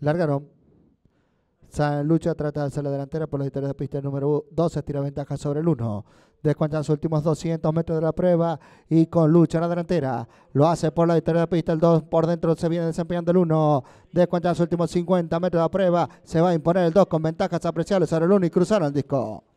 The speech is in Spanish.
Largaron. San Lucha trata de hacer la delantera por la historia de pista número 12, tira ventaja sobre el 1. Descuentan sus últimos 200 metros de la prueba y con lucha en la delantera. Lo hace por la historia de pista, el 2 por dentro se viene desempeñando el 1. Descuentan sus últimos 50 metros de la prueba, se va a imponer el 2 con ventajas apreciables sobre el 1 y cruzaron el disco.